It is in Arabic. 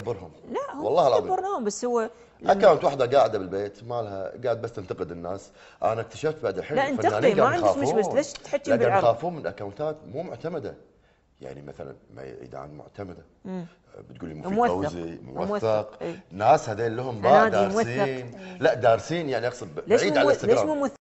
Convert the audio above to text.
كبرهم لا هو والله العظيم كبرناهم بس هو اكونت واحده قاعده بالبيت مالها قاعد بس تنتقد الناس انا اكتشفت بعد الحين لا انتقدي ما عندك مش بس ليش تحكي بالعرض يخافون من اكونتات مو معتمده يعني مثلا ميدان معتمده بتقولي مفيد فوزي موثق, إيه. ناس هذيل لهم باع دارسين لا دارسين يعني اقصد بعيد عن الاستقرار ليش مو